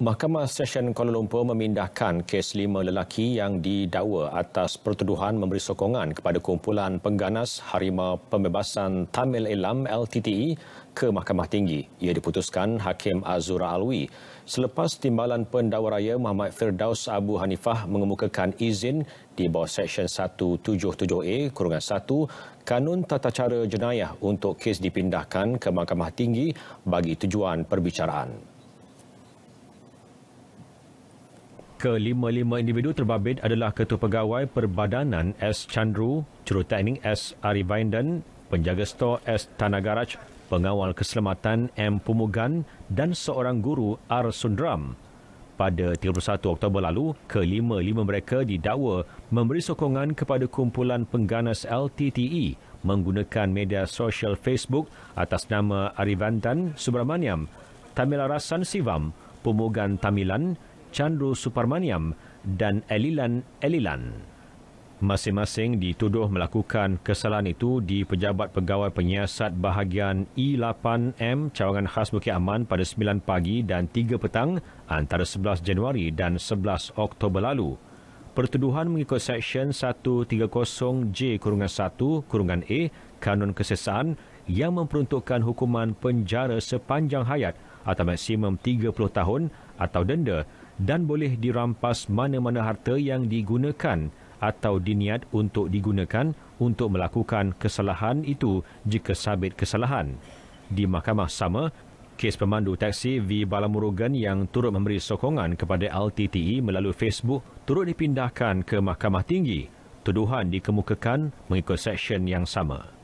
Mahkamah Session Kuala Lumpur memindahkan kes lima lelaki yang didakwa atas pertuduhan memberi sokongan kepada kumpulan pengganas Harimau Pembebasan Tamil Elam LTTE ke Mahkamah Tinggi. Ia diputuskan Hakim Azura Alwi selepas timbalan pendakwa raya Muhammad Firdaus Abu Hanifah mengemukakan izin di bawah Seksyen 177A-1 Kanun Tata Cara Jenayah untuk kes dipindahkan ke Mahkamah Tinggi bagi tujuan perbicaraan. kelima-lima individu terbabit adalah Ketua Pegawai Perbadanan S. Chandru, Juru Teknik S. Arivindan, Penjaga Stor S. Tanagaraj, Pengawal Keselamatan M. Pumugan dan seorang guru R. Sundram. Pada 31 Oktober lalu, kelima-lima mereka didakwa memberi sokongan kepada kumpulan pengganas LTTE menggunakan media sosial Facebook atas nama Arivantan Subramaniam, Tamilarasan Sivam, Pumugan Tamilan, Chandru Suparmaniam dan Elilan Elilan. Masing-masing dituduh melakukan kesalahan itu di Pejabat Pegawai Penyiasat Bahagian E8M Cawangan Khas Bukit Aman pada 9 pagi dan 3 petang antara 11 Januari dan 11 Oktober lalu. Pertuduhan mengikut Seksyen 130J-1-A Kanun Kesesaan yang memperuntukkan hukuman penjara sepanjang hayat atau maksimum 30 tahun atau denda dan boleh dirampas mana-mana harta yang digunakan atau diniat untuk digunakan untuk melakukan kesalahan itu jika sabit kesalahan. Di mahkamah sama, kes pemandu teksi V. Balamurugan yang turut memberi sokongan kepada LTTE melalui Facebook turut dipindahkan ke mahkamah tinggi. Tuduhan dikemukakan mengikut seksyen yang sama.